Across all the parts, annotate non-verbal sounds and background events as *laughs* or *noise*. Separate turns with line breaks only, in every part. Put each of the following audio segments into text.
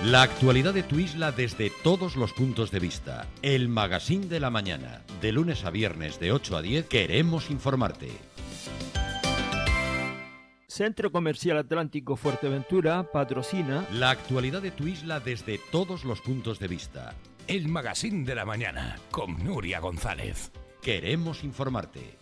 La actualidad de tu isla desde todos los puntos de vista. El Magazine de la Mañana, de lunes a viernes de 8 a 10, queremos informarte. Centro Comercial Atlántico Fuerteventura patrocina
la actualidad de tu isla desde todos los puntos de vista. El
Magazine de la Mañana, con Nuria González. Queremos informarte.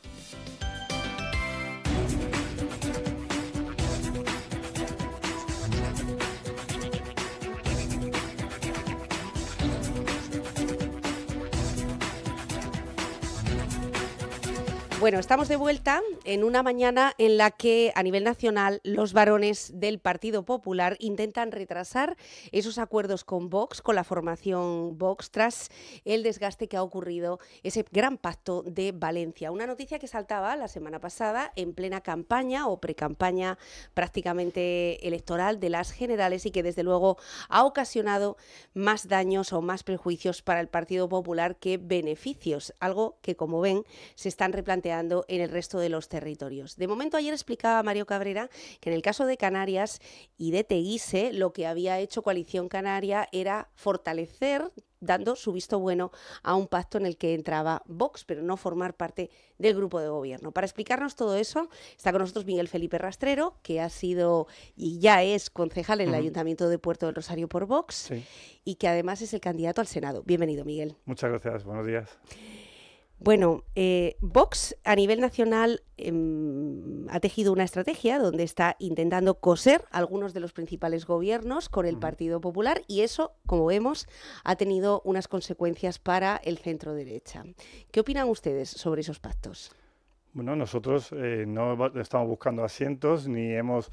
Bueno, estamos de vuelta en una mañana en la que a nivel nacional los varones del Partido Popular intentan retrasar esos acuerdos con Vox, con la formación Vox, tras el desgaste que ha ocurrido ese gran pacto de Valencia. Una noticia que saltaba la semana pasada en plena campaña o precampaña prácticamente electoral de las generales y que desde luego ha ocasionado más daños o más prejuicios para el Partido Popular que beneficios, algo que como ven se están replanteando en el resto de los territorios. De momento, ayer explicaba Mario Cabrera que en el caso de Canarias y de Teguise, lo que había hecho Coalición Canaria era fortalecer dando su visto bueno a un pacto en el que entraba Vox, pero no formar parte del grupo de gobierno. Para explicarnos todo eso, está con nosotros Miguel Felipe Rastrero, que ha sido y ya es concejal en el Ayuntamiento de Puerto del Rosario por Vox y que además es el candidato al Senado. Bienvenido, Miguel.
Muchas gracias, buenos días.
Bueno, eh, Vox a nivel nacional em, ha tejido una estrategia donde está intentando coser algunos de los principales gobiernos con el Partido Popular y eso, como vemos, ha tenido unas consecuencias para el centro derecha. ¿Qué opinan ustedes sobre esos pactos?
Bueno, nosotros eh, no estamos buscando asientos ni hemos,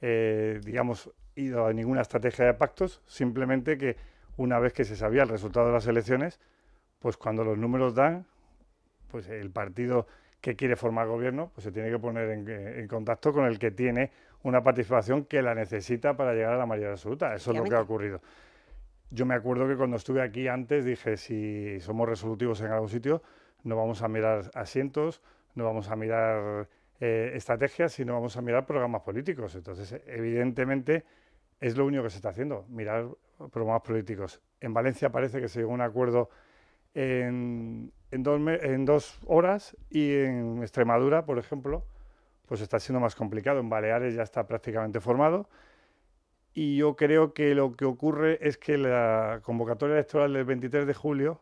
eh, digamos, ido a ninguna estrategia de pactos, simplemente que una vez que se sabía el resultado de las elecciones, pues cuando los números dan, pues el partido que quiere formar gobierno pues se tiene que poner en, contacto con el que tiene una participación que la necesita para llegar a la mayoría absoluta. Eso es lo que ha ocurrido. Yo me acuerdo que cuando estuve aquí antes dije, si somos resolutivos en algún sitio, no vamos a mirar asientos, no vamos a mirar eh, estrategias, sino vamos a mirar programas políticos. Entonces, evidentemente, es lo único que se está haciendo, mirar programas políticos. En Valencia parece que se llegó a un acuerdo en, en dos, horas y en Extremadura, por ejemplo, pues está siendo más complicado. En Baleares ya está prácticamente formado. Y yo creo que lo que ocurre es que la convocatoria electoral del 23 de julio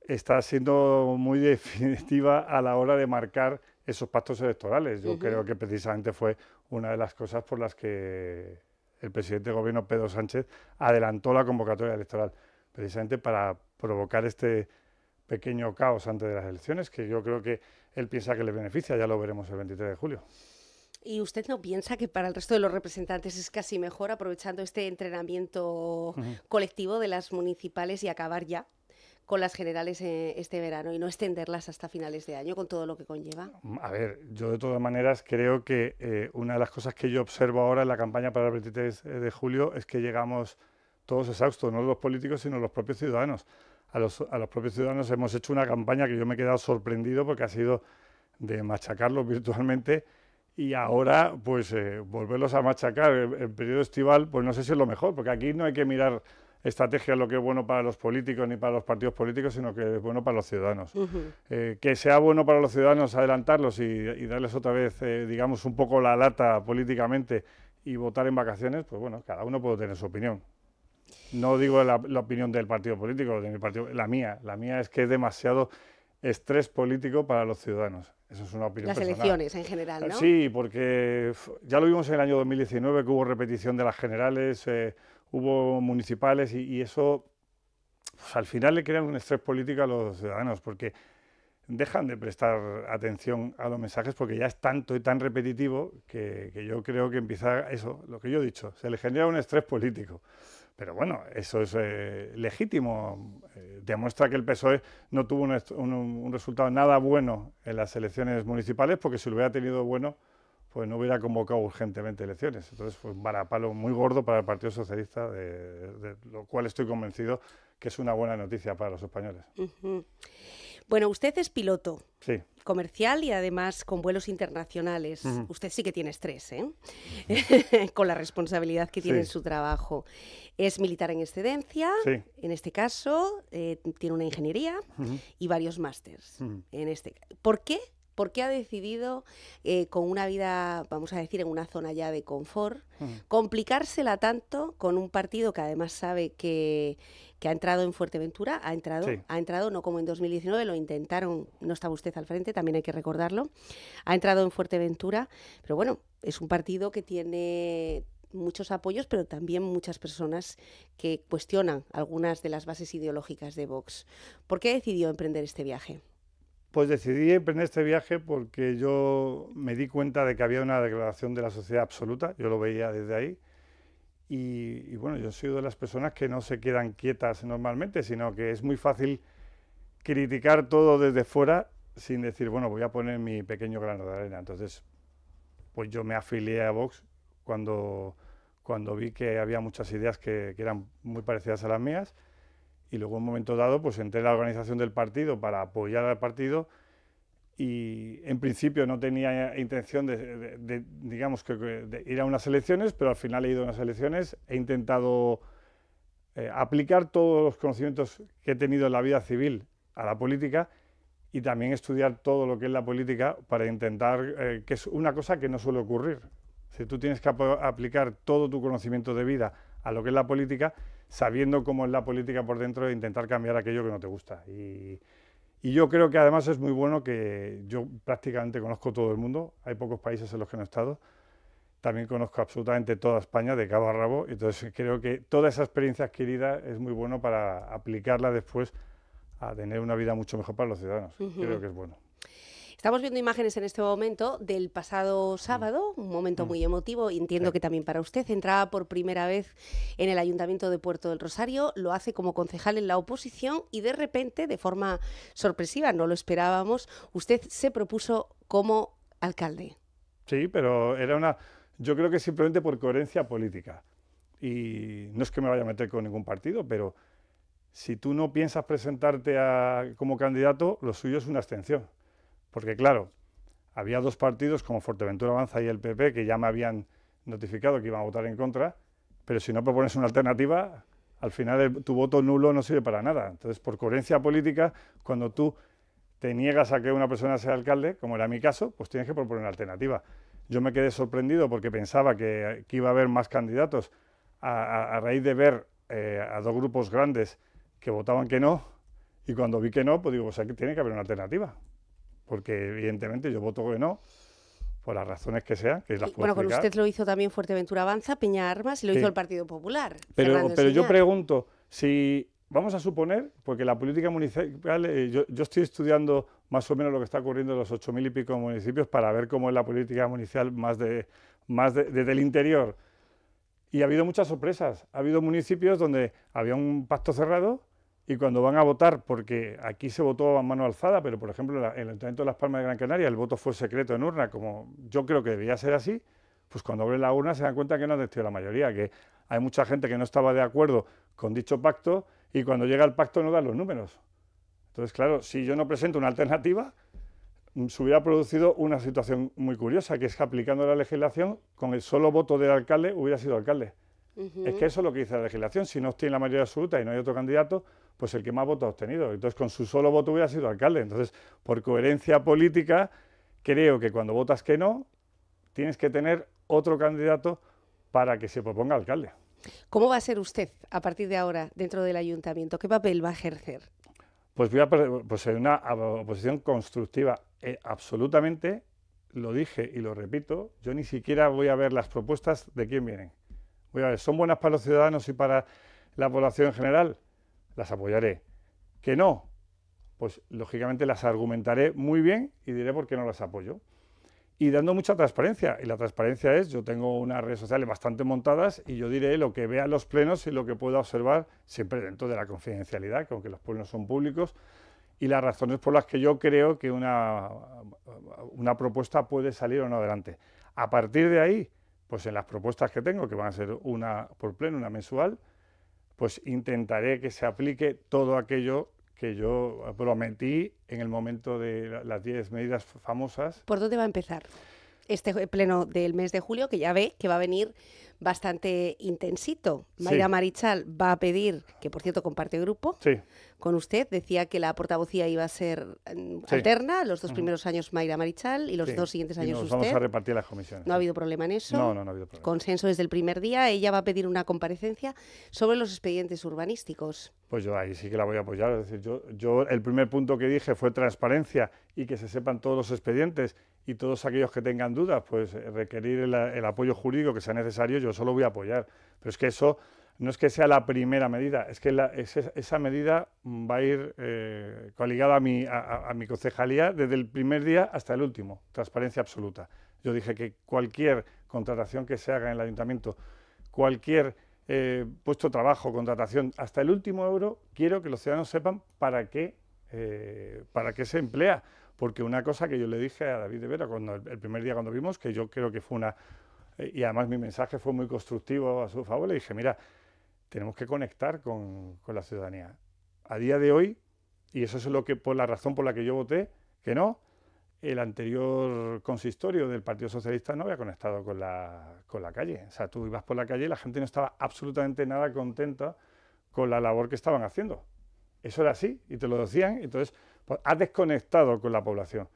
está siendo muy *laughs* definitiva a la hora de marcar esos pactos electorales. Yo creo que precisamente fue una de las cosas por las que el presidente de gobierno Pedro Sánchez adelantó la convocatoria electoral, precisamente para provocar este, pequeño caos antes de las elecciones, que yo creo que él piensa que le beneficia, ya lo veremos el 23 de julio.
¿Y usted no piensa que para el resto de los representantes es casi mejor aprovechando este entrenamiento colectivo de las municipales y acabar ya con las generales eh, este verano y no extenderlas hasta finales de año con todo lo que conlleva?
Mm, a ver, yo de todas maneras creo que eh, una de las cosas que yo observo ahora en la campaña para el 23 eh, de julio es que llegamos todos exhaustos, no los políticos, sino los propios ciudadanos a los, a los propios ciudadanos hemos hecho una campaña que yo me he quedado sorprendido porque ha sido de machacarlos virtualmente y ahora pues eh, volverlos a machacar el periodo estival, pues no sé si es lo mejor, porque aquí no hay que mirar estrategia lo que es bueno para los políticos ni para los partidos políticos, sino que es bueno para los ciudadanos. Eh, que sea bueno para los ciudadanos adelantarlos y, darles otra vez, eh, digamos, un poco la lata políticamente y votar en vacaciones, pues bueno, cada uno puede tener su opinión. No digo la, opinión del partido político, de mi partido, la mía. La mía es que es demasiado estrés político para los ciudadanos. Eso es una opinión. Las elecciones en general, ¿no? Sí, porque ya lo vimos en el año 2019 que hubo repetición de las generales, eh, hubo municipales y, eso pues, al final le crea un estrés político a los ciudadanos porque dejan de prestar atención a los mensajes porque ya es tanto y tan repetitivo que, que yo creo que empieza eso, lo que yo he dicho, se le genera un estrés político. Pero bueno, eso es eh, legítimo. Eh, demuestra que el PSOE no tuvo un, resultado nada bueno en las elecciones municipales, porque si lo hubiera tenido bueno, pues no hubiera convocado urgentemente elecciones. Entonces fue un varapalo muy gordo para el Partido Socialista, de, lo cual estoy convencido que es una buena noticia para los españoles.
Bueno, usted es piloto. comercial y además con vuelos internacionales. Usted sí que tiene estrés, ¿eh? *laughs* con la responsabilidad que tiene en su trabajo. Es militar en excedencia, en este caso, eh, tiene una ingeniería y varios másters. En este... ¿Por qué ¿Por qué ha decidido, eh, con una vida, vamos a decir, en una zona ya de confort, mm. complicársela tanto con un partido que además sabe que, ha entrado en Fuerteventura, ha entrado, ha entrado, no como en 2019, lo intentaron, no estaba usted al frente, también hay que recordarlo, ha entrado en Fuerteventura, pero bueno, es un partido que tiene muchos apoyos, pero también muchas personas que cuestionan algunas de las bases ideológicas de Vox. ¿Por qué decidió emprender este viaje?
Pues decidí emprender este viaje porque yo me di cuenta de que había una declaración de la sociedad absoluta, yo lo veía desde ahí, y, bueno, yo soy de las personas que no se quedan quietas normalmente, sino que es muy fácil criticar todo desde fuera sin decir, bueno, voy a poner mi pequeño grano de arena. Entonces, pues yo me afilié a Vox cuando, cuando vi que había muchas ideas que eran muy parecidas a las mías y luego en un momento dado pues entré en la organización del partido para apoyar al partido y en principio no tenía intención de, digamos que de ir a unas elecciones, pero al final he ido a unas elecciones, he intentado eh, aplicar todos los conocimientos que he tenido en la vida civil a la política y también estudiar todo lo que es la política para intentar, eh, que es una cosa que no suele ocurrir. Si tú tienes que aplicar todo tu conocimiento de vida a lo que es la política, sabiendo cómo es la política por dentro e intentar cambiar aquello que no te gusta. Y, yo creo que además es muy bueno que yo prácticamente conozco todo el mundo, hay pocos países en los que no he estado, también conozco absolutamente toda España de cabo a rabo, entonces creo que toda esa experiencia adquirida es muy bueno para aplicarla después a tener una vida mucho mejor para los ciudadanos. Creo que es bueno.
Estamos viendo imágenes en este momento del pasado mm. sábado, un momento mm. muy emotivo, y entiendo que también para usted. Entraba por primera vez en el Ayuntamiento de Puerto del Rosario, lo hace como concejal en la oposición y de repente, de forma sorpresiva, no lo esperábamos, usted se propuso como alcalde.
Sí, pero era una. Yo creo que simplemente por coherencia política. Y no es que me vaya a meter con ningún partido, pero si tú no piensas presentarte como candidato, lo suyo es una abstención. Porque claro, había dos partidos como Fuerteventura Avanza y el PP que ya me habían notificado que iban a votar en contra, pero si no propones una alternativa, al final tu voto nulo no sirve para nada. Entonces, por coherencia política, cuando tú te niegas a que una persona sea alcalde, como era mi caso, pues tienes que proponer una alternativa. Yo me quedé sorprendido porque pensaba que, iba a haber más candidatos a, raíz de ver eh, a dos grupos grandes que votaban que no, y cuando vi que no, pues digo, pues aquí tiene que haber una alternativa porque evidentemente yo voto que no, por las razones que sean, que las Bueno, con usted
lo hizo también Fuerteventura Avanza, Peña Armas, y lo hizo el Partido Popular. Pero, pero yo
pregunto, si vamos a suponer, porque la política municipal, eh, yo, yo, estoy estudiando más o menos lo que está ocurriendo en los ocho mil y pico municipios para ver cómo es la política municipal más, de, más de, desde el interior. Y ha habido muchas sorpresas. Ha habido municipios donde había un pacto cerrado y cuando van a votar, porque aquí se votó a mano alzada, pero por ejemplo en el Ayuntamiento de Las Palmas de Gran Canaria el voto fue secreto en urna, como yo creo que debía ser así, pues cuando abren la urna se dan cuenta que no han decidido la mayoría, que hay mucha gente que no estaba de acuerdo con dicho pacto y cuando llega el pacto no dan los números. Entonces, claro, si yo no presento una alternativa, mm, se hubiera producido una situación muy curiosa, que es que aplicando la legislación, con el solo voto del alcalde hubiera sido alcalde. Es que eso es lo que dice la legislación, si no obtiene la mayoría absoluta y no hay otro candidato, pues el que más votos ha obtenido. Entonces, con su solo voto hubiera sido alcalde. Entonces, por coherencia política, creo que cuando votas que no, tienes que tener otro candidato para que se proponga alcalde.
¿Cómo va a ser usted a partir de ahora dentro del ayuntamiento? ¿Qué papel va a ejercer?
Pues voy a pues en una oposición constructiva. Eh, absolutamente, lo dije y lo repito, yo ni siquiera voy a ver las propuestas de quién vienen. Voy a ver, ¿son buenas para los ciudadanos y para la población en general? las apoyaré. Que no, pues lógicamente las argumentaré muy bien y diré por qué no las apoyo. Y dando mucha transparencia. Y la transparencia es, yo tengo unas redes sociales bastante montadas y yo diré lo que vea los plenos y lo que pueda observar, siempre dentro de la confidencialidad, que aunque los plenos son públicos, y las razones por las que yo creo que una, una propuesta puede salir o no adelante. A partir de ahí, pues en las propuestas que tengo, que van a ser una por pleno, una mensual, pues intentaré que se aplique todo aquello que yo prometí en el momento de las 10 medidas famosas.
¿Por dónde va a empezar? Este pleno del mes de julio, que ya ve que va a venir bastante intensito. Mayra Marichal va a pedir, que por cierto comparte grupo con usted, decía que la portavocía iba a ser mm, alterna, los dos primeros años Mayra Marichal y los dos siguientes años y Vamos a
repartir las comisiones. No ha
habido problema en eso. No, no, no ha habido problema. Consenso desde el primer día. Ella va a pedir una comparecencia sobre los expedientes urbanísticos.
Pues yo ahí sí que la voy a apoyar. Es decir, yo, el primer punto que dije fue transparencia y que se sepan todos los expedientes y todos aquellos que tengan dudas, pues eh, requerir el, apoyo jurídico que sea necesario yo solo voy a apoyar. Pero es que eso no es que sea la primera medida, es que esa medida va a ir eh, coligada a mi, a, mi concejalía desde el primer día hasta el último, transparencia absoluta. Yo dije que cualquier contratación que se haga en el ayuntamiento, cualquier eh, puesto de trabajo, contratación, hasta el último euro, quiero que los ciudadanos sepan para qué, eh, para qué se emplea. Porque una cosa que yo le dije a David de Vera cuando el primer día cuando vimos, que yo creo que fue una, eh, y además mi mensaje fue muy constructivo a su favor, le dije, mira, tenemos que conectar con, con la ciudadanía. A día de hoy, y eso es lo que por la razón por la que yo voté, que no, el anterior consistorio del Partido Socialista no había conectado con la, con la calle. O sea, tú ibas por la calle y la gente no estaba absolutamente nada contenta con la labor que estaban haciendo. Eso era así y te lo decían. Entonces, pues, has desconectado con la población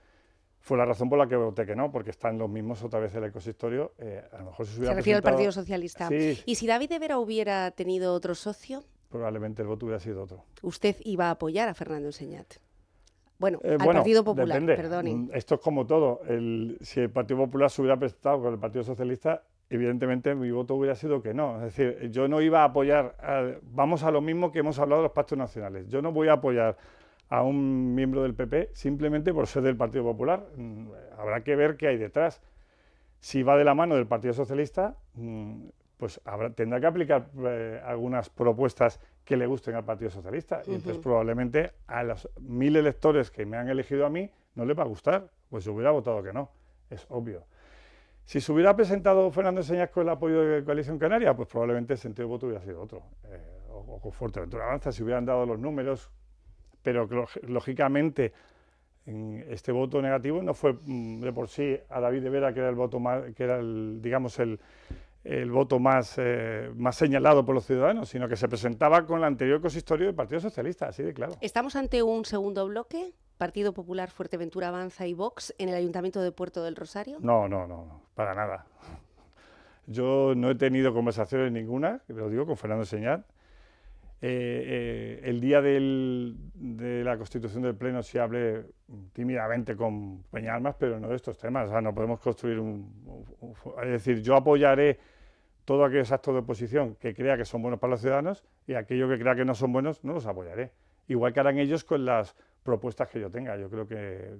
fue la razón por la que voté que no, porque están los mismos otra vez el ecosistorio. Eh, a lo mejor se, hubiera se refiere al Partido Socialista.
¿Y si David de Vera hubiera tenido otro socio?
Probablemente el voto hubiera sido otro.
¿Usted iba a apoyar a Fernando Enseñat? Bueno, eh, al Partido Popular, perdonen.
Mm, esto es como todo. si el Partido Popular se hubiera presentado con el Partido Socialista, evidentemente mi voto hubiera sido que no. Es decir, yo no iba a apoyar, vamos a lo mismo que hemos hablado de los pactos nacionales, yo no voy a apoyar a un miembro del PP simplemente por ser del Partido Popular. Mm, habrá que ver qué hay detrás. Si va de la mano del Partido Socialista, mm, pues tendrá que aplicar eh, algunas propuestas que le gusten al Partido Socialista. Y entonces probablemente a los mil electores que me han elegido a mí no les va a gustar, pues yo hubiera votado que no, es obvio. Si se hubiera presentado Fernando Señas con el apoyo de Coalición Canaria, pues probablemente el sentido de voto hubiera sido otro. Eh, o, o, con Fuerteventura Avanza, si hubieran dado los números pero lógicamente este voto negativo no fue mm, de por sí a David de Vera, que era el voto más, que era digamos, el, voto más, eh, más señalado por los ciudadanos, sino que se presentaba con la anterior consistorio del Partido Socialista, así de claro.
¿Estamos ante un segundo bloque? ¿Partido Popular, Fuerteventura, Avanza y Vox en el Ayuntamiento de Puerto del Rosario?
No, no, no, para nada. *laughs* Yo no he tenido conversaciones ninguna, lo digo con Fernando Señal, eh, eh, el día de la constitución del Pleno se hable tímidamente con Peñalmas, pero no de estos temas. no podemos construir un, Es decir, yo apoyaré todo aquel acto de oposición que crea que son buenos para los ciudadanos y aquello que crea que no son buenos, no los apoyaré. Igual que harán ellos con las propuestas que yo tenga. Yo creo que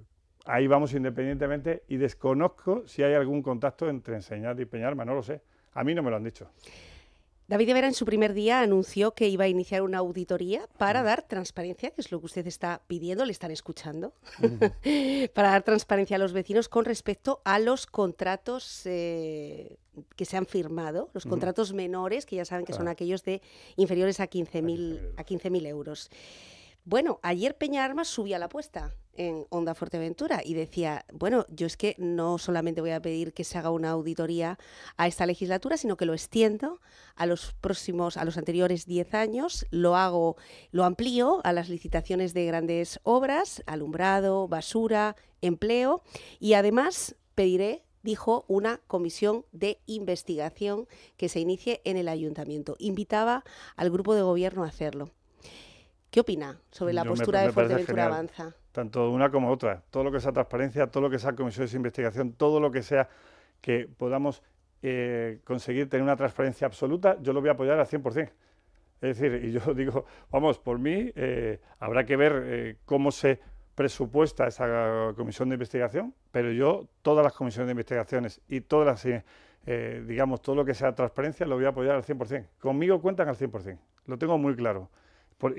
ahí vamos independientemente y desconozco si hay algún contacto entre Enseñar y Peñalmas, no lo sé. A mí no me lo han dicho.
David Vera en su primer día anunció que iba a iniciar una auditoría para mm. dar transparencia, que es lo que usted está pidiendo, le están escuchando, *laughs* para dar transparencia a los vecinos con respecto a los contratos eh, que se han firmado, los contratos menores, que ya saben que son aquellos de inferiores a 15.000 a euros. Bueno, ayer Peña Armas subía la apuesta en Onda Fuerteventura y decía, bueno, yo es que no solamente voy a pedir que se haga una auditoría a esta legislatura, sino que lo extiendo a los próximos, a los anteriores 10 años, lo hago, lo amplío a las licitaciones de grandes obras, alumbrado, basura, empleo y además pediré dijo una comisión de investigación que se inicie en el ayuntamiento. Invitaba al grupo de gobierno a hacerlo. ¿Qué opina sobre la postura de Fuerteventura Avanza?
Tanto una como otra. Todo lo que sea transparencia, todo lo que sea comisiones de investigación, todo lo que sea que podamos eh, conseguir tener una transparencia absoluta, yo lo voy a apoyar al 100%. Es decir, y yo *laughs* digo, vamos, por mí eh, habrá que ver eh, cómo se presupuesta esa comisión de investigación, pero yo todas las comisiones de investigaciones y todas las, digamos, todo lo que sea transparencia lo voy a apoyar al 100%. Conmigo cuentan al 100%, lo tengo muy claro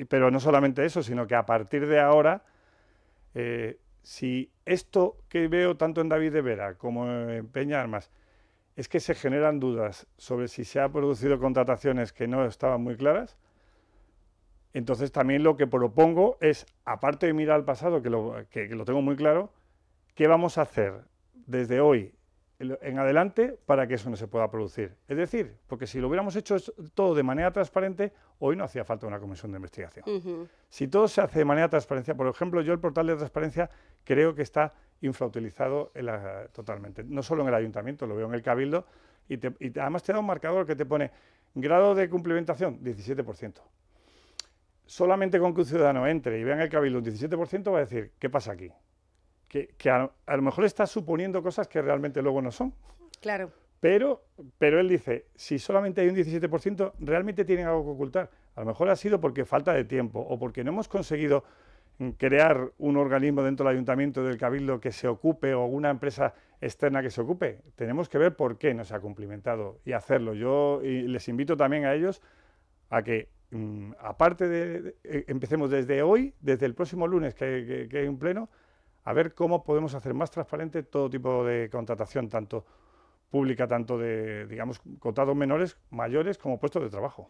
pero no solamente eso, sino que a partir de ahora, eh, si esto que veo tanto en David de Vera como en Peña Armas, es que se generan dudas sobre si se han producido contrataciones que no estaban muy claras, entonces también lo que propongo es, aparte de mirar al pasado, que lo, que lo tengo muy claro, ¿qué vamos a hacer desde hoy en adelante para que eso no se pueda producir. Es decir, porque si lo hubiéramos hecho todo de manera transparente, hoy no hacía falta una comisión de investigación. Si todo se hace de manera transparente, por ejemplo, yo el portal de transparencia creo que está infrautilizado totalmente, no solo en el ayuntamiento, lo veo en el cabildo, y, y además te da un marcador que te pone grado de cumplimentación, 17%. Solamente con que un ciudadano entre y vea en el cabildo un 17% va a decir, ¿qué pasa aquí? que, a, lo mejor está suponiendo cosas que realmente luego no son. Claro. Pero, pero él dice, si solamente hay un 17%, realmente tienen algo que ocultar. A lo mejor ha sido porque falta de tiempo o porque no hemos conseguido crear un organismo dentro del ayuntamiento del cabildo que se ocupe o una empresa externa que se ocupe. Tenemos que ver por qué no se ha cumplimentado y hacerlo. Yo les invito también a ellos a que, mm, aparte de, eh, empecemos desde hoy, desde el próximo lunes que hay un pleno, a ver cómo podemos hacer más transparente todo tipo de contratación, tanto pública, tanto de, digamos, contados menores, mayores, como puestos de trabajo.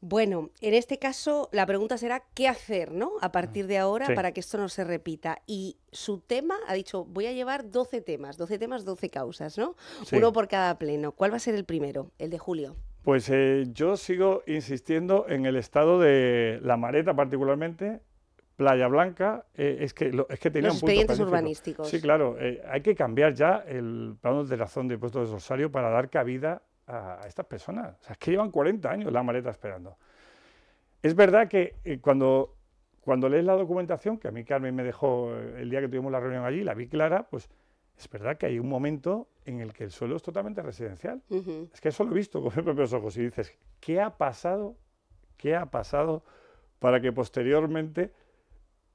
Bueno, en este caso la pregunta será qué hacer, ¿no? A partir de ahora para que esto no se repita. Y su tema, ha dicho, voy a llevar 12 temas, 12 temas, 12 causas, ¿no? Uno por cada pleno. ¿Cuál va a ser el primero? El de julio.
Pues eh, yo sigo insistiendo en el estado de la mareta particularmente Playa Blanca, eh, es que lo, es que tenía Los un expedientes urbanísticos. Sí, claro, eh, hay que cambiar ya el plano de razón de puestos de Rosario para dar cabida a, estas personas. O sea, es que llevan 40 años la maleta esperando. Es verdad que eh, cuando, cuando lees la documentación, que a mí Carmen me dejó el día que tuvimos la reunión allí, la vi clara, pues es verdad que hay un momento en el que el suelo es totalmente residencial. Es que eso lo he visto con mis propios ojos y dices, ¿qué ha pasado? ¿Qué ha pasado para que posteriormente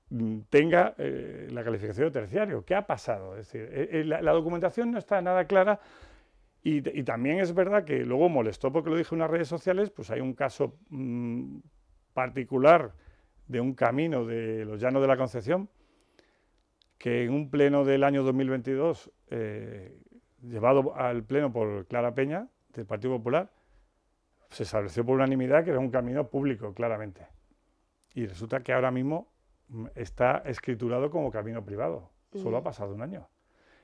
Mm, tenga eh, la calificación de terciario. ¿Qué ha pasado? Es decir, eh, eh, la, documentación no está nada clara y, también es verdad que luego molestó porque lo dije en las redes sociales, pues hay un caso mm, particular de un camino de los Llanos de la Concepción que en un pleno del año 2022, llevado al pleno por Clara Peña del Partido Popular, se estableció por unanimidad que era un camino público, claramente. Y resulta que ahora mismo está escriturado como camino privado. Solo ha pasado un año.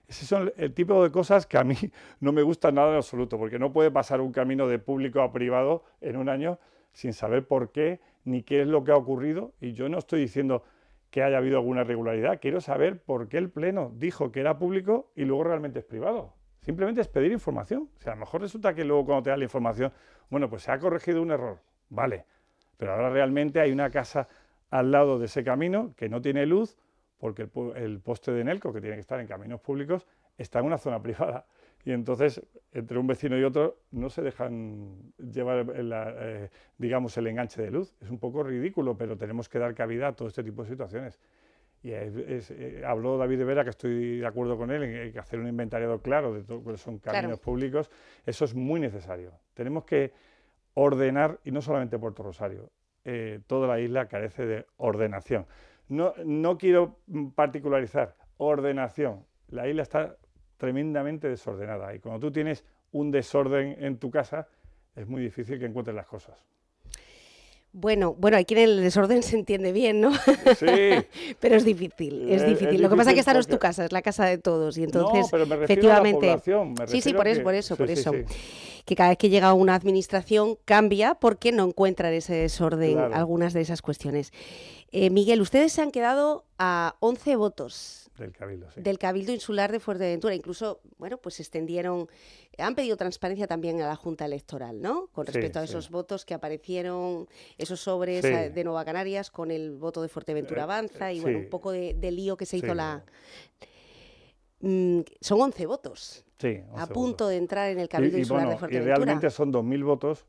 Ese son el tipo de cosas que a mí *laughs* no me gusta nada en absoluto, porque no puede pasar un camino de público a privado en un año sin saber por qué ni qué es lo que ha ocurrido. Y yo no estoy diciendo que haya habido alguna irregularidad. Quiero saber por qué el Pleno dijo que era público y luego realmente es privado. Simplemente es pedir información. sea, a lo mejor resulta que luego cuando te da la información, bueno, pues se ha corregido un error. Vale. Pero ahora realmente hay una casa al lado de ese camino que no tiene luz, porque el, poste de Nelco, que tiene que estar en caminos públicos, está en una zona *laughs* privada. Y entonces, entre un vecino y otro, no se dejan llevar, eh, digamos, el enganche de luz. Es un poco ridículo, pero tenemos que dar cabida a todo este tipo de situaciones. Y eh, habló David de Vera, que estoy de acuerdo con él, en que hacer un inventariado claro de todo, que son caminos públicos, eso es muy necesario. Tenemos que ordenar, y no solamente Puerto Rosario, eh, toda la isla carece de ordenación. No, no quiero particularizar, ordenación. La isla está tremendamente desordenada y cuando tú tienes un desorden en tu casa, es muy difícil que encuentres las cosas.
Bueno, bueno, aquí en el desorden se entiende bien, ¿no? Sí. *laughs* pero es difícil, es, eh, difícil. Lo que pasa es que esta no es tu casa, es la casa de todos. Y entonces, efectivamente. sí, sí, por, eso, por eso, por eso. que cada vez que llega una administración cambia porque no encuentra ese desorden algunas de esas cuestiones. Eh, Miguel, ustedes se han quedado a 11 votos. Del Cabildo, Insular de Fuerteventura. Incluso, bueno, pues extendieron, han pedido transparencia también a la Junta Electoral, ¿no? Con respecto a esos votos que aparecieron, esos sobres eh, de Nueva Canarias con el voto de Fuerteventura eh, Avanza y, bueno, un poco de, lío que se hizo la... Mm, son 11 votos.
Sí, a punto de entrar en el Cabildo Insular de Fuerteventura. Y realmente son 2.000 votos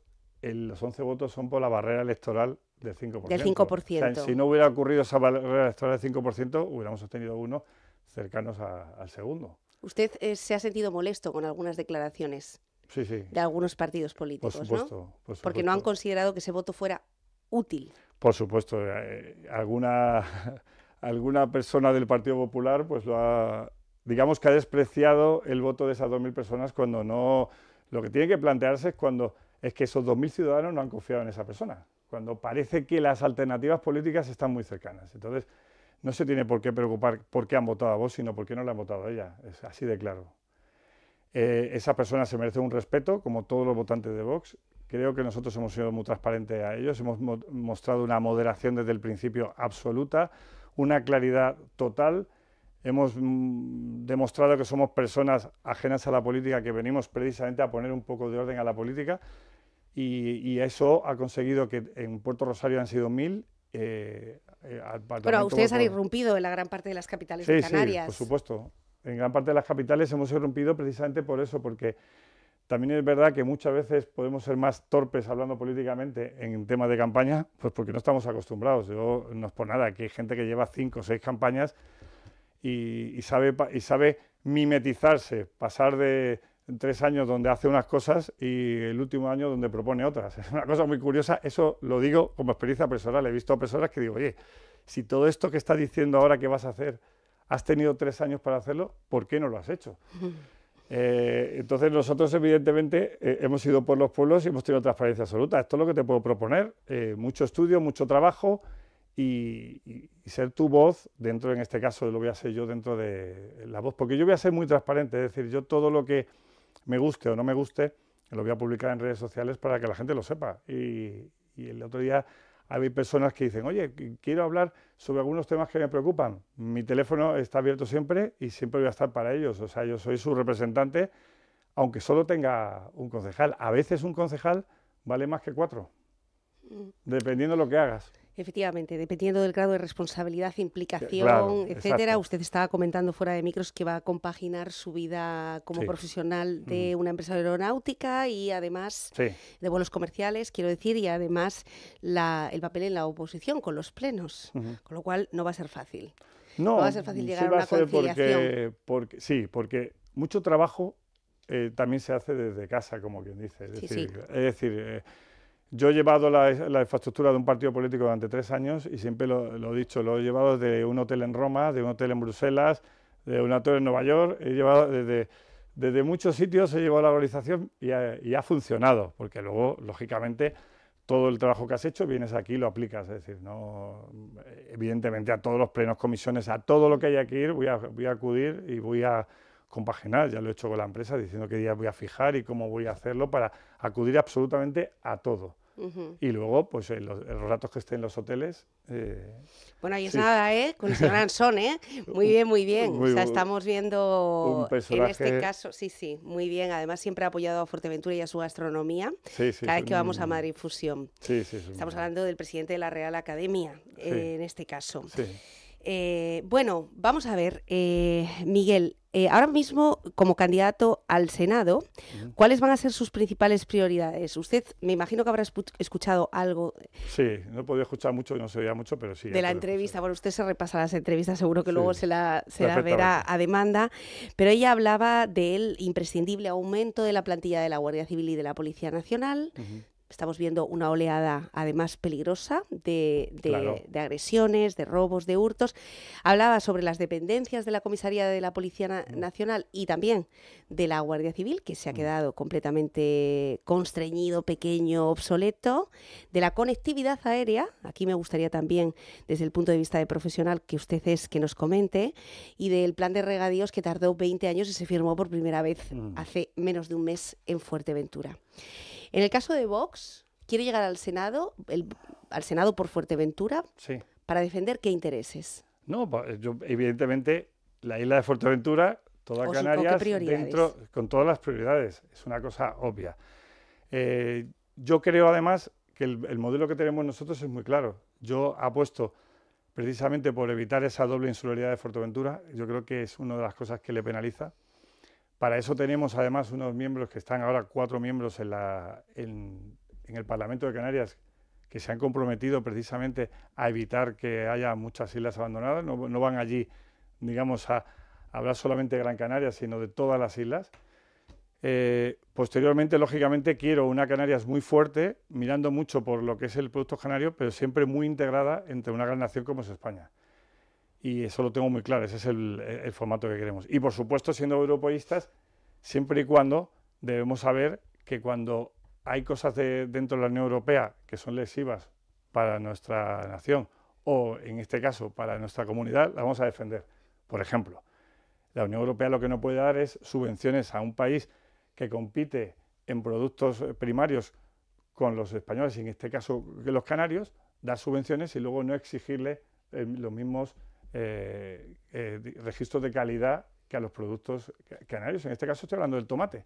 los 11 votos son por la barrera electoral del 5%. Del 5%. si no hubiera ocurrido esa barrera electoral del 5%, hubiéramos obtenido uno cercanos al segundo.
Usted eh, se ha sentido molesto con algunas declaraciones de algunos partidos políticos, ¿no? Por supuesto. Porque no han considerado que ese voto fuera útil.
Por supuesto, eh, alguna, *laughs* alguna persona del Partido Popular pues lo digamos que ha despreciado el voto de esas 2.000 personas cuando no... Lo que tiene que plantearse es cuando es que esos 2.000 ciudadanos no han confiado en esa persona, cuando parece que las alternativas políticas están muy cercanas. Entonces, no se tiene por qué preocupar por qué han votado a vos, sino por qué no la han votado a ella. Es así de claro. Eh, esa persona se merece un respeto, como todos los votantes de Vox. Creo que nosotros hemos sido muy transparentes a ellos, hemos mostrado una moderación desde el principio absoluta, una claridad total hemos mm, demostrado que somos personas ajenas a la política, que venimos precisamente a poner un poco de orden a la política y, eso ha conseguido que en Puerto Rosario han sido mil. Eh, eh Pero ustedes han
irrumpido en la gran parte de las capitales de Canarias. Sí, por
supuesto. En gran parte de las capitales hemos irrumpido precisamente por eso, porque también es verdad que muchas veces podemos ser más torpes hablando políticamente en temas de campaña, pues porque no estamos acostumbrados. Yo no es por nada que hay gente que lleva cinco o seis campañas y, sabe, y sabe mimetizarse, pasar de tres años donde hace unas cosas y el último año donde propone otras. *laughs* Es una cosa muy curiosa, eso lo digo como experiencia personal, he visto a personas que digo, oye, si todo esto que estás diciendo ahora que vas a hacer, has tenido tres años para hacerlo, ¿por qué no lo has hecho? *laughs* Eh, entonces nosotros evidentemente eh, hemos ido por los pueblos y hemos tenido transparencia absoluta. Esto es lo que te puedo proponer. Eh, mucho estudio, mucho trabajo, y, ser tu voz dentro, en este caso, lo voy a ser yo dentro de la voz, porque yo voy a ser muy transparente, es decir, yo todo lo que me guste o no me guste, lo voy a publicar en redes sociales para que la gente lo sepa. Y, y el otro día había personas que dicen, oye, quiero hablar sobre algunos temas que me preocupan. Mi teléfono está abierto siempre y siempre voy a estar para ellos. O sea, yo soy su representante, aunque solo tenga un concejal. A veces un concejal vale más que cuatro, mm. dependiendo de lo que hagas.
Efectivamente, dependiendo del grado de responsabilidad, implicación, etcétera. Usted estaba comentando fuera de micros que va a compaginar su vida como profesional de mm. una empresa aeronáutica y además de vuelos comerciales, quiero decir, y además el papel en la oposición con los plenos, con lo cual no va a ser fácil. No, no va a ser fácil llegar a una conciliación.
Porque, sí, porque mucho trabajo eh, también se hace desde casa, como quien dice. Es decir, Es decir eh, yo he llevado la, infraestructura de un partido político durante tres años y siempre lo, he dicho, lo he llevado de un hotel en Roma, de un hotel en Bruselas, de un hotel en Nueva York, he llevado desde, desde muchos sitios he llevado la organización y ha, funcionado, porque luego, lógicamente, todo el trabajo que has hecho vienes aquí y lo aplicas, es decir, no, evidentemente a todos los plenos, comisiones, a todo lo que haya que ir, voy voy a acudir y voy a compaginar, ya lo he hecho con la empresa, diciendo qué días voy a fijar y cómo voy a hacerlo para acudir absolutamente a todo. Y luego, pues en los, ratos que esté en los hoteles. Eh,
bueno, ahí es nada, ¿eh? Con ese gran son, ¿eh? Muy bien, muy bien. *laughs* o sea, estamos viendo en este caso, sí, sí, muy bien. Además, siempre ha apoyado a Fuerteventura y a su gastronomía. Sí, sí, cada vez que vamos a mm. Madrid Fusión. Estamos hablando del presidente de la Real Academia, en este caso. Eh, bueno, vamos a ver, eh, Miguel, eh, ahora mismo como candidato al Senado, ¿cuáles van a ser sus principales prioridades? Usted me imagino que habrá escuchado algo.
Sí, no he podido escuchar mucho, no se veía mucho, pero sí. De la
entrevista, bueno, usted se repasa las entrevistas, seguro que luego se la, se verá a demanda, pero ella hablaba del imprescindible aumento de la plantilla de la Guardia Civil y de la Policía Nacional, Estamos viendo una oleada, además, peligrosa de, de, agresiones, de robos, de hurtos. Hablaba sobre las dependencias de la comisaría de la Policía mm. Nacional y también de la Guardia Civil, que se ha mm. quedado completamente constreñido, pequeño, obsoleto. De la conectividad aérea, aquí me gustaría también, desde el punto de vista de profesional que usted es, que nos comente. Y del plan de regadíos que tardó 20 años y se firmó por primera vez mm. hace menos de un mes en Fuerteventura. En el caso de Vox, quiere llegar al Senado, al Senado por Fuerteventura, sí. para defender qué intereses.
No, evidentemente la isla de Fuerteventura, toda Canarias, dentro, con todas las prioridades, es una cosa obvia. Eh, yo creo además que el, el, modelo que tenemos nosotros es muy claro. Yo apuesto precisamente por evitar esa doble insularidad de Fuerteventura, yo creo que es una de las cosas que le penaliza, para eso tenemos además unos miembros que están ahora, cuatro miembros en, el Parlamento de Canarias, que se han comprometido precisamente a evitar que haya muchas islas abandonadas. No, van allí, digamos, a, hablar solamente de Gran Canaria, sino de todas las islas. Eh, posteriormente, lógicamente, quiero una Canarias muy fuerte, mirando mucho por lo que es el producto canario, pero siempre muy integrada entre una gran nación como es España y eso lo tengo muy claro, ese es eh, el, formato que queremos. Y por supuesto, siendo europeístas, siempre y cuando debemos saber que cuando hay cosas de, dentro de la Unión Europea que son lesivas para nuestra nación o, en este caso, para nuestra comunidad, las vamos a defender. Por ejemplo, la Unión Europea lo que no puede dar es subvenciones a un país que compite en productos primarios con los españoles, y en este caso los canarios, dar subvenciones y luego no exigirle eh, los mismos eh, eh, registros de calidad que a los productos canarios. En este caso estoy hablando del tomate.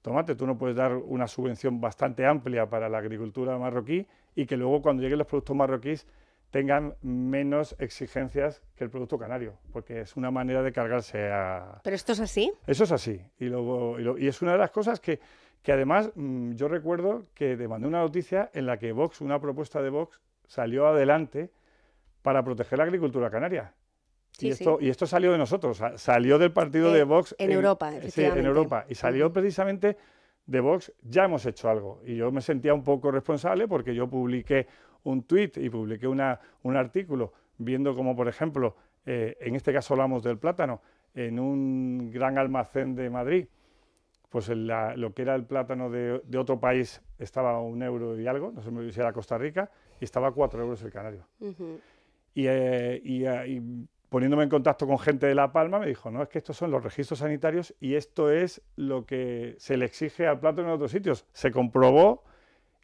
Tomate, tú no puedes dar una subvención bastante amplia para la agricultura marroquí y que luego cuando lleguen los productos marroquíes tengan menos exigencias que el producto canario, porque es una manera de cargarse a...
¿Pero esto es así?
Eso es así. Y, y, es una de las cosas que, además mm, yo recuerdo que demandé una noticia en la que Vox, una propuesta de Vox, salió adelante para proteger la agricultura canaria. y, esto, y esto salió de nosotros, salió del partido eh, de Vox. En, Europa, Sí, en Europa. Y salió precisamente de Vox, ya hemos hecho algo. Y yo me sentía un poco responsable porque yo publiqué un tweet y publiqué una, un artículo viendo como, por ejemplo, eh, en este caso hablamos del plátano, en un gran almacén de Madrid, pues lo que era el plátano de, otro país estaba un euro y algo, no sé si era Costa Rica, y estaba a cuatro euros el canario. Eh, eh, y, poniéndome en contacto con gente de La Palma, me dijo, no, es que estos son los registros sanitarios y esto es lo que se le exige al plato en otros sitios. Se comprobó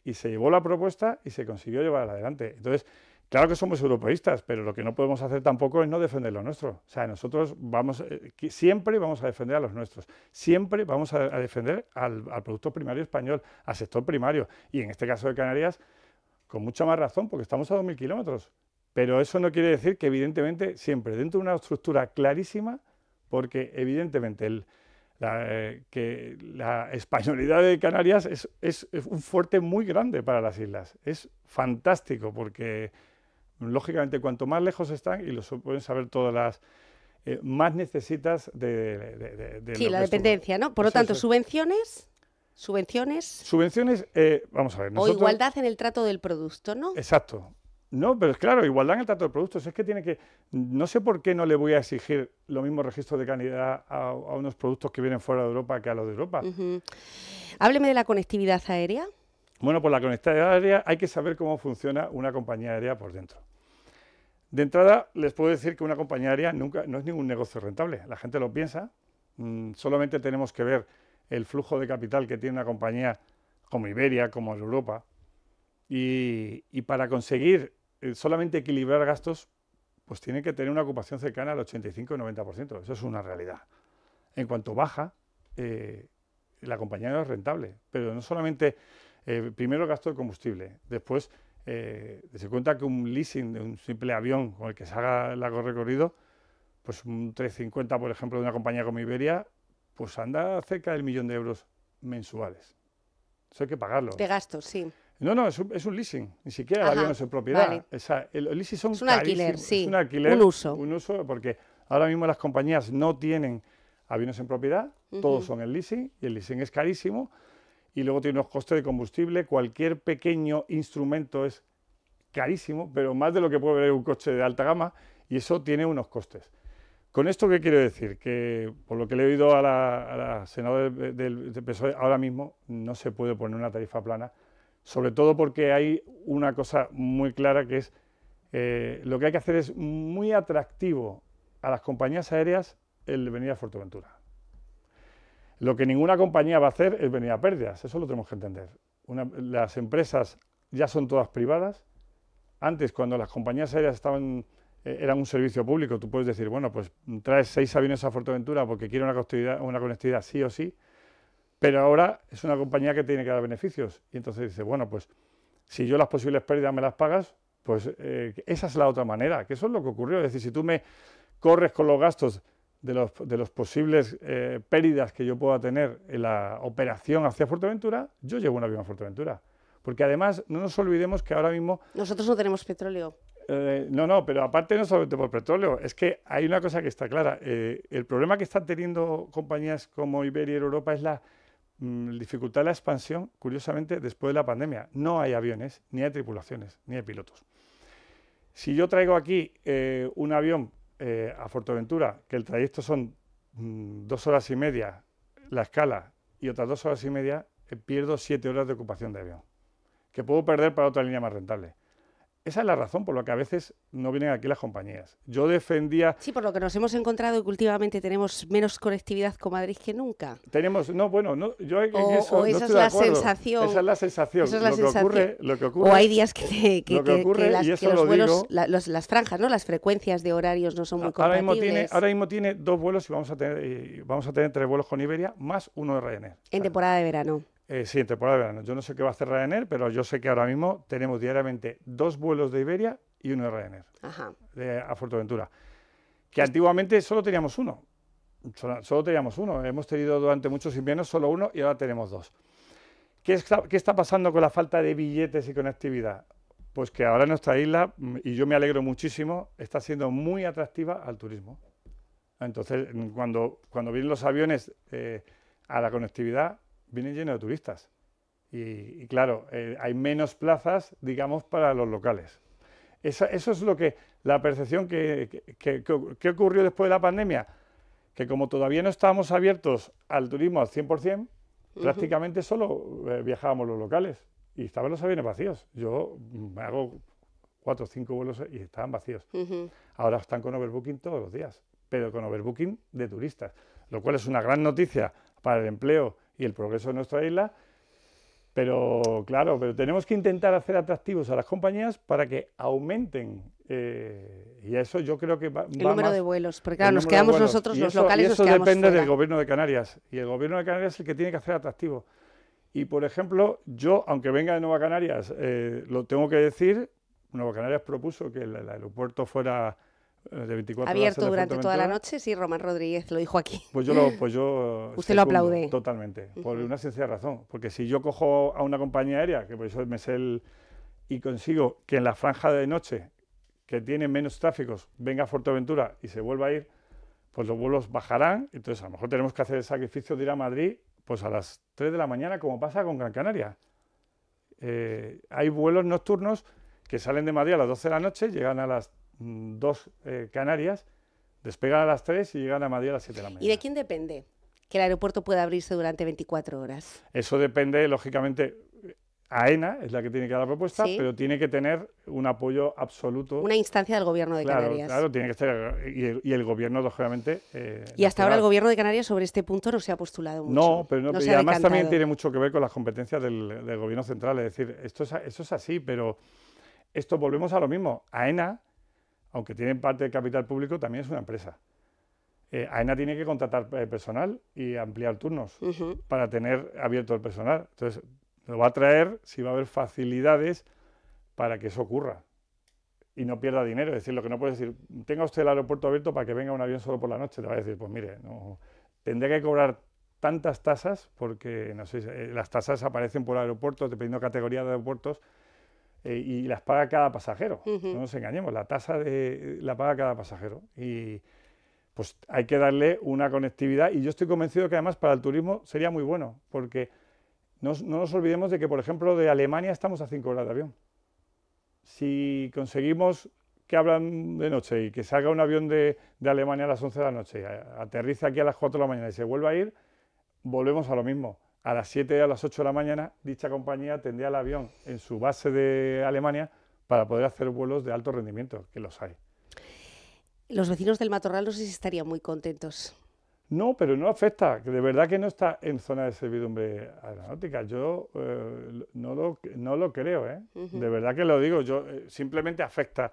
y se llevó la propuesta y se consiguió llevar adelante. Entonces, claro que somos europeístas, pero lo que no podemos hacer tampoco es no defender lo nuestro. O sea, nosotros vamos, eh, siempre vamos a defender a los nuestros, siempre vamos a, defender al, al producto primario español, al sector primario. Y en este caso de Canarias, con mucha más razón, porque estamos a 2.000 kilómetros. Pero eso no quiere decir que evidentemente siempre dentro de una estructura clarísima, porque evidentemente el, la, eh, que la españolidad de Canarias es, un fuerte muy grande para las islas. Es fantástico porque, lógicamente, cuanto más lejos están, y lo pueden saber todas las... Eh, más necesitas de... sí, la dependencia,
¿no? Por lo tanto, subvenciones... Subvenciones.
Subvenciones, eh, vamos a ver. o igualdad
en el trato del producto, ¿no?
Exacto. No, pero claro, igualdad en el trato de productos. Es que tiene que. No sé por qué no le voy a exigir los mismos registros de calidad a, unos productos que vienen fuera de Europa que a los de Europa.
Hábleme de la conectividad aérea.
Bueno, por pues la conectividad aérea hay que saber cómo funciona una compañía aérea por dentro. De entrada, les puedo decir que una compañía aérea nunca, no es ningún negocio rentable. La gente lo piensa. Mm, solamente tenemos que ver el flujo de capital que tiene una compañía como Iberia, como Europa. y para conseguir eh, solamente equilibrar gastos, pues tiene que tener una ocupación cercana al 85-90%. Eso es una realidad. En cuanto baja, eh, la compañía no es rentable. Pero no solamente, eh, primero gasto de combustible, después se cuenta que un leasing de un simple avión con el que se haga el largo recorrido, pues un 350, por ejemplo, de una compañía como Iberia, pues anda cerca del millón de euros mensuales. Eso hay que pagarlo. De
gastos, sí.
No, no, es un, leasing, ni siquiera el en propiedad. el, leasing es un alquiler, sí, un alquiler, un uso. porque ahora mismo las compañías no tienen aviones en propiedad, todos son el leasing, y el leasing es carísimo, y luego tiene unos costes de combustible, cualquier pequeño instrumento es carísimo, pero más de lo que puede ver un coche de alta gama, y eso tiene unos costes. ¿Con esto qué quiero decir? Que por lo que le he oído a la, senadora del PSOE, e, ahora mismo no se puede poner una tarifa plana sobre todo porque hay una cosa muy clara que es eh, lo que hay que hacer es muy atractivo a las compañías aéreas el venir a Fuerteventura. Lo que ninguna compañía va a hacer es venir a pérdidas, eso lo tenemos que entender. las empresas ya son todas privadas. Antes, cuando las compañías aéreas estaban, eh, eran un servicio público, tú puedes decir, bueno, pues traes seis aviones a Fuerteventura porque quiero una una conectividad sí o sí, pero ahora es una compañía que tiene que dar beneficios. Y entonces dice, bueno, pues si yo las posibles pérdidas me las pagas, pues eh, esa es la otra manera, que eso es lo que ocurrió. Es decir, si tú me corres con los gastos de los, de los posibles eh, pérdidas que yo pueda tener en la operación hacia Fuerteventura, yo llevo un avión a Fuerteventura. Porque además, no nos olvidemos que ahora mismo... Nosotros no tenemos petróleo. Eh, no, no, pero aparte no solamente por petróleo, es que hay una cosa que está clara. el problema que están teniendo compañías como Iberia y Europa es la Mm, dificultar la expansión, curiosamente, después de la pandemia. No hay aviones, ni hay tripulaciones, ni hay pilotos. Si yo traigo aquí eh, un avión eh, a Fuerteventura, que el trayecto son mm, dos horas y media la escala y otras dos horas y media, eh, pierdo siete horas de ocupación de avión, que puedo perder para otra línea más rentable. Esa es la razón por la que a veces no vienen aquí las compañías. Yo defendía...
Sí, por lo que nos hemos encontrado y que últimamente tenemos menos conectividad con Madrid que nunca.
Tenemos, no, bueno, no, yo o, esa es la sensación. Esa es la sensación. Esa es la lo, sensación. Que ocurre, lo que ocurre... O hay días que, que, que, las, los vuelos,
las franjas, ¿no? Las frecuencias de horarios no son muy ahora Mismo tiene, ahora
mismo tiene dos vuelos y vamos a tener, vamos a tener tres vuelos con Iberia, más uno de Ryanair.
En temporada de verano.
Eh, sí, en temporada de verano. Yo no sé qué va a hacer Ryanair, pero yo sé que ahora mismo tenemos diariamente dos vuelos de Iberia y uno de Ryanair, a Fuerteventura. Que antiguamente solo teníamos uno. Solo, teníamos uno. Hemos tenido durante muchos inviernos solo uno y ahora tenemos dos. ¿Qué, está pasando con la falta de billetes y conectividad? Pues que ahora nuestra isla, mm, y yo me alegro muchísimo, está siendo muy atractiva al turismo. Entonces, mm, cuando, cuando vienen los aviones eh, a la conectividad, vienen llenos de turistas. Y, claro, eh, hay menos plazas, digamos, para los locales. eso es lo que, la percepción que, ocurrió después de la pandemia, que como todavía no estábamos abiertos al turismo al 100%,
prácticamente
solo eh, viajábamos los locales y estaban los aviones vacíos. Yo me hago cuatro o cinco vuelos y estaban vacíos. Ahora están con overbooking todos los días, pero con overbooking de turistas, lo cual es una gran noticia para el empleo y el progreso de nuestra isla. Pero claro, pero tenemos que intentar hacer atractivos a las compañías para que aumenten. Eh, y eso yo creo que va, el número de vuelos, porque claro, nos quedamos nosotros los locales. Y eso depende del gobierno de Canarias. Y el gobierno de Canarias es el que tiene que hacer atractivo. Y por ejemplo, yo, aunque venga de Nueva Canarias, eh, lo tengo que decir, Nueva Canarias propuso que el aeropuerto fuera eh, Abierto durante toda la
noche, sí, Román Rodríguez lo dijo aquí. Pues yo lo, pues yo *laughs* Usted lo aplaude.
Totalmente, por una sencilla razón. Porque si yo cojo a una compañía aérea, que por eso es sé y consigo que en la franja de noche, que tiene menos tráficos, venga a Fuerteventura y se vuelva a ir, pues los vuelos bajarán. Entonces a lo mejor tenemos que hacer el sacrificio de ir a Madrid pues a las 3 de la mañana, como pasa con Gran Canaria. Eh, hay vuelos nocturnos que salen de Madrid a las 12 de la noche, llegan a las Mm, dos eh, Canarias despegan a las 3 y llegan a Madrid a las 7 de la mañana. ¿Y de
quién depende que el aeropuerto pueda abrirse durante 24 horas?
Eso depende, lógicamente, AENA es la que tiene que dar la propuesta, pero tiene que tener un apoyo absoluto. Una
instancia del gobierno de Canarias. Claro,
tiene que estar. Eh, y el, gobierno, lógicamente. Eh, y hasta ahora el gobierno de
Canarias sobre este punto no se ha postulado mucho. No, pero además también tiene
mucho que ver con las competencias del, gobierno central. Es decir, esto es, esto es así, pero esto volvemos a lo mismo. AENA aunque tienen parte de capital público, también es una empresa. Eh, AENA tiene que contratar eh, personal y ampliar turnos para tener abierto el personal. Entonces, lo va a traer si va a haber facilidades para que eso ocurra y no pierda dinero. Es decir, lo que no puede decir, tenga usted el aeropuerto abierto para que venga un avión solo por la noche. Le va a decir, pues mire, no, tendré que cobrar tantas tasas, porque no sé, eh, las tasas aparecen por aeropuertos, dependiendo de categoría de aeropuertos, eh, y las paga cada pasajero. No nos engañemos, la tasa la paga cada pasajero. Y pues hay que darle una conectividad y yo estoy convencido que además para el turismo sería muy bueno, porque no, nos olvidemos de que, por ejemplo, de Alemania estamos a 5 horas de avión. Si conseguimos que hablan de noche y que salga un avión de, de Alemania a las 11 de la noche, aterriza aquí a las 4 de la mañana y se vuelva a ir, volvemos a lo mismo. A las 7 a las 8 de la mañana, dicha compañía tendría el avión en su base de Alemania para poder hacer vuelos de alto rendimiento, que los hay.
Los vecinos del Matorral no sé si estarían muy contentos.
No, pero no afecta, de verdad que no está en zona de servidumbre aeronáutica. Yo eh, no, lo, creo, ¿eh? de verdad que lo digo. Yo eh, simplemente afecta,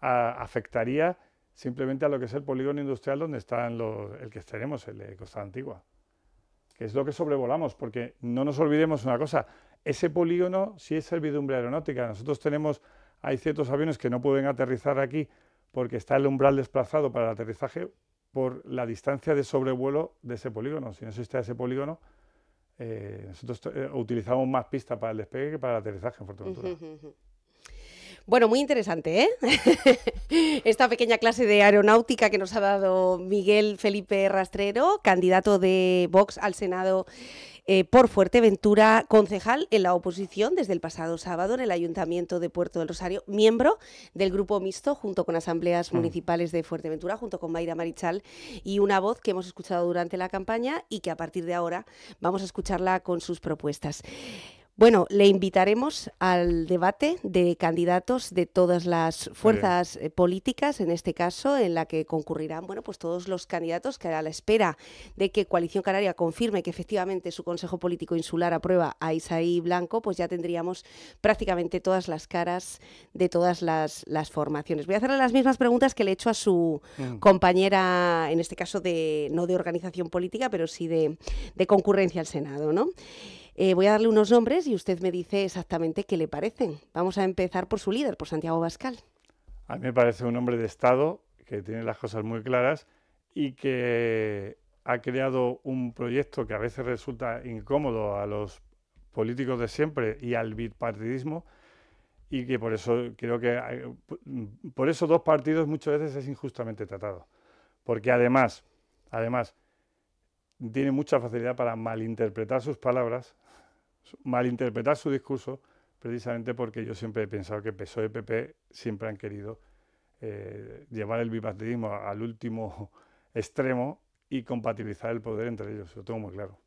afectaría simplemente a lo que es el polígono industrial donde está el que estaremos, el de Costa Antigua es lo que sobrevolamos, porque no nos olvidemos una cosa, ese polígono sí es servidumbre aeronáutica. Nosotros tenemos, hay ciertos aviones que no pueden aterrizar aquí porque está el umbral desplazado para el aterrizaje por la distancia de sobrevuelo de ese polígono. Si no existe ese polígono, eh, nosotros eh, utilizamos más pista para el despegue que para el aterrizaje en
Fuerteventura. Bueno, muy interesante, ¿eh? *laughs* Esta pequeña clase de aeronáutica que nos ha dado Miguel Felipe Rastrero, candidato de Vox al Senado. Eh, por Fuerteventura, concejal en la oposición desde el pasado sábado en el Ayuntamiento de Puerto del Rosario, miembro del grupo mixto junto con asambleas hmm. municipales de Fuerteventura, junto con Mayra Marichal, y una voz que hemos escuchado durante la campaña y que a partir de ahora vamos a escucharla con sus propuestas. Bueno, le invitaremos al debate de candidatos de todas las fuerzas eh, políticas, en este caso, en la que concurrirán, bueno, pues todos los candidatos que a la espera de que Coalición Canaria confirme que efectivamente su Consejo Político Insular aprueba a Isaí Blanco, pues ya tendríamos prácticamente todas las caras de todas las, formaciones. Voy a hacerle las mismas preguntas que le he hecho a su mm. compañera, en este caso de no de organización política, pero sí de, de concurrencia al Senado, ¿no? Eh, voy a darle unos nombres y usted me dice exactamente qué le parecen. Vamos a empezar por su líder, por Santiago Bascal.
A mí me parece un hombre de Estado que tiene las cosas muy claras y que ha creado un proyecto que a veces resulta incómodo a los políticos de siempre y al bipartidismo y que por eso creo que por eso dos partidos muchas veces es injustamente tratado porque además además tiene mucha facilidad para malinterpretar sus palabras malinterpretar su discurso precisamente porque yo siempre he pensado que PSOE y PP siempre han querido eh, llevar el bipartidismo al último *laughs* extremo y compatibilizar el poder entre ellos, lo tengo muy claro.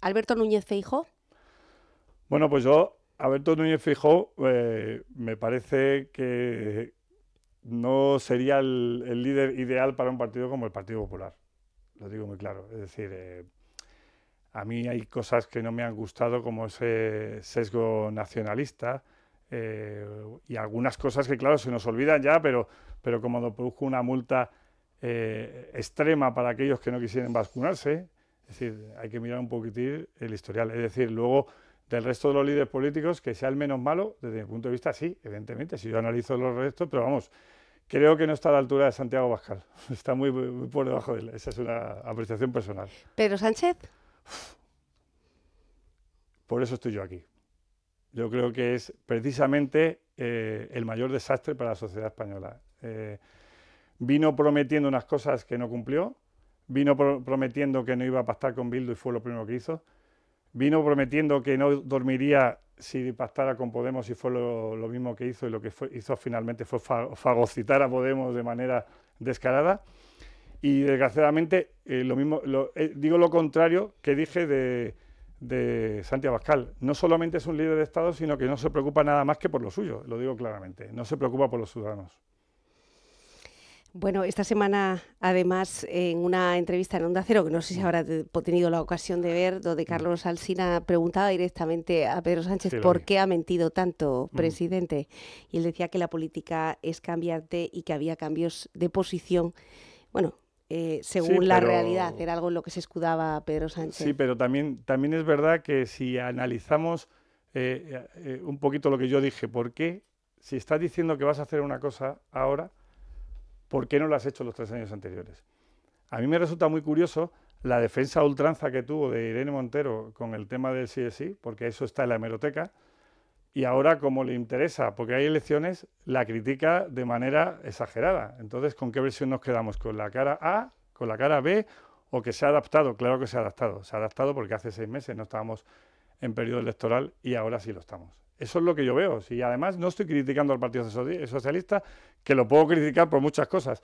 Alberto Núñez Feijó.
Bueno, pues yo, Alberto Núñez Feijó, eh, me parece que no sería el, líder ideal para un partido como el Partido Popular. Lo digo muy claro. Es decir, eh, a mí hay cosas que no me han gustado, como ese sesgo nacionalista, eh, y algunas cosas que, claro, se nos olvidan ya, pero, pero como produjo una multa eh, extrema para aquellos que no quisieran vacunarse, es decir, hay que mirar un poquitín el historial. Es decir, luego del resto de los líderes políticos, que sea el menos malo, desde mi punto de vista, sí, evidentemente, si yo analizo los restos, pero vamos, creo que no está a la altura de Santiago Bascal, *laughs* está muy, muy por debajo de él, esa es una apreciación personal.
Pero Sánchez.
Por eso estoy yo aquí. Yo creo que es precisamente eh, el mayor desastre para la sociedad española. Eh, vino prometiendo unas cosas que no cumplió, vino prometiendo que no iba a pactar con Bildu y fue lo primero que hizo, vino prometiendo que no dormiría si pactara con Podemos y fue lo, mismo que hizo y lo que hizo finalmente fue fagocitar a Podemos de manera descarada. Y desgraciadamente, eh, lo mismo, eh, digo lo contrario que dije de, de Santiago Pascal. No solamente es un líder de Estado, sino que no se preocupa nada más que por lo suyo, lo digo claramente. No se preocupa por los ciudadanos.
Bueno, esta semana, además, en una entrevista en Onda Cero, que no sé si habrá tenido la ocasión de ver, donde Carlos Alsina preguntaba directamente a Pedro Sánchez por qué ha mentido tanto, mm. presidente. Y él decía que la política es cambiante y que había cambios de posición, bueno, eh, según la realidad. Era algo en lo que se escudaba Pedro Sánchez. Sí,
pero también, también es verdad que si analizamos eh, eh, un poquito lo que yo dije, ¿por qué si estás diciendo que vas a hacer una cosa ahora, ¿por qué no lo has hecho los tres años anteriores? A mí me resulta muy curioso la defensa ultranza que tuvo de Irene Montero con el tema del CSI, porque eso está en la hemeroteca y ahora como le interesa, porque hay elecciones, la critica de manera exagerada. Entonces, ¿con qué versión nos quedamos? ¿Con la cara A, con la cara B o que se ha adaptado? Claro que se ha adaptado. Se ha adaptado porque hace seis meses no estábamos en periodo electoral y ahora sí lo estamos. Eso es lo que yo veo. Y además no estoy criticando al Partido Socialista, que lo puedo criticar por muchas cosas.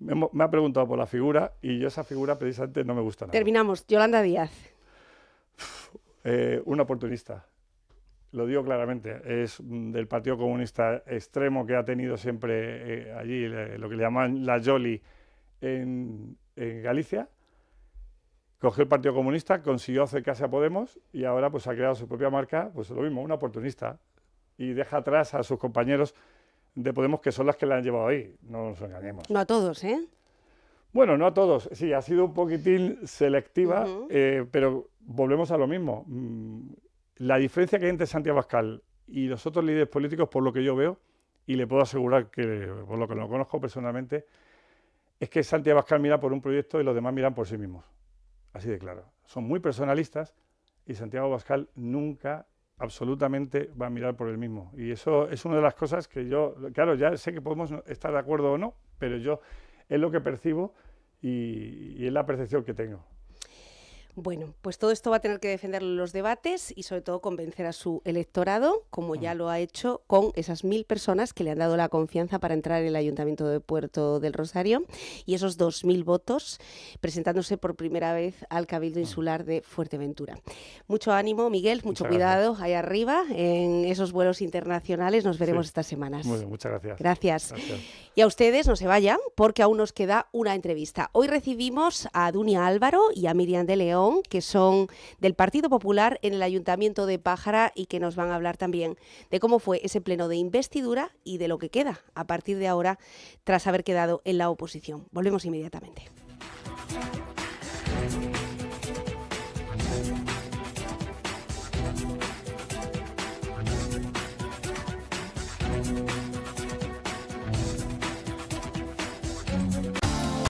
Me ha preguntado por la figura y yo esa figura precisamente no me gusta nada.
Terminamos. Yolanda Díaz.
Eh, un oportunista lo digo claramente, es mm, del Partido Comunista extremo que ha tenido siempre eh, allí lo que le llaman la Jolly en, Galicia. Cogió el Partido Comunista, consiguió acercarse a Podemos y ahora pues ha creado su propia marca, pues lo mismo, una oportunista. Y deja atrás a sus compañeros de Podemos que son las que la han llevado ahí, no nos engañemos.
No a todos, ¿eh?
Bueno, no a todos, sí, ha sido un poquitín selectiva, eh, pero volvemos a lo mismo. Mm, la diferencia que hay entre Santiago Pascal y los otros líderes políticos, por lo que yo veo, y le puedo asegurar que, por lo que lo conozco personalmente, es que Santiago Pascal mira por un proyecto y los demás miran por sí mismos. Así de claro. Son muy personalistas y Santiago Pascal nunca absolutamente va a mirar por el mismo. Y eso es una de las cosas que yo, claro, ya sé que podemos estar de acuerdo o no, pero yo es lo que percibo y es la percepción que tengo.
Bueno, pues todo esto va a tener que defenderlo en los debates y sobre todo convencer a su electorado, como ya mm. lo ha hecho con esas mil personas que le han dado la confianza para entrar en el Ayuntamiento de Puerto del Rosario y esos dos mil votos presentándose por primera vez al Cabildo mm. Insular de Fuerteventura. Mucho ánimo, Miguel, mucho cuidado ahí arriba en esos vuelos internacionales. Nos veremos estas semanas.
muchas gracias. gracias.
Y a ustedes no se vayan porque aún nos queda una entrevista. Hoy recibimos a Dunia Álvaro y a Miriam de León que son del Partido Popular en el Ayuntamiento de Pájara y que nos van a hablar también de cómo fue ese pleno de investidura y de lo que queda a partir de ahora tras haber quedado en la oposición. Volvemos inmediatamente.